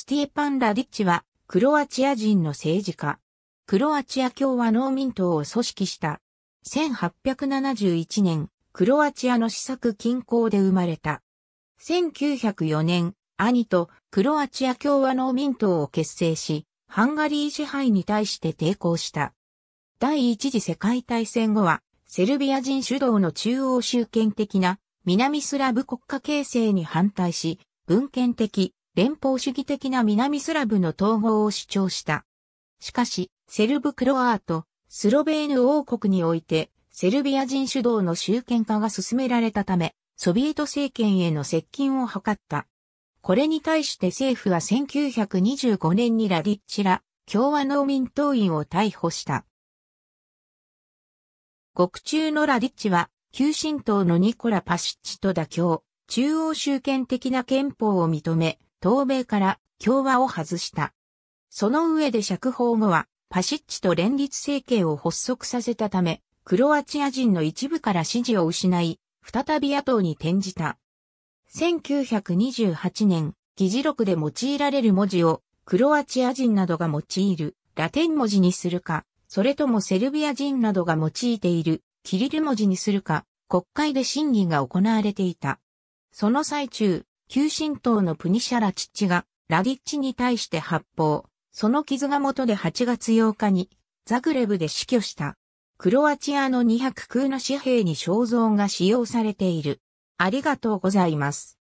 スティーパン・ラディッチは、クロアチア人の政治家。クロアチア共和農民党を組織した。1871年、クロアチアの試作近郊で生まれた。1904年、兄とクロアチア共和農民党を結成し、ハンガリー支配に対して抵抗した。第一次世界大戦後は、セルビア人主導の中央集権的な南スラブ国家形成に反対し、文献的、連邦主義的な南スラブの統合を主張した。しかし、セルブ・クロアート、スロベーヌ王国において、セルビア人主導の集権化が進められたため、ソビエト政権への接近を図った。これに対して政府は1925年にラディッチラ、共和農民党員を逮捕した。獄中のラディッチは、旧神党のニコラ・パシッチと妥協、中央集権的な憲法を認め、東米から共和を外した。その上で釈放後は、パシッチと連立政権を発足させたため、クロアチア人の一部から支持を失い、再び野党に転じた。1928年、議事録で用いられる文字を、クロアチア人などが用いる、ラテン文字にするか、それともセルビア人などが用いている、キリル文字にするか、国会で審議が行われていた。その最中、旧神道のプニシャラチッチが、ラディッチに対して発砲。その傷が元で8月8日に、ザグレブで死去した。クロアチアの200空の紙幣に肖像が使用されている。ありがとうございます。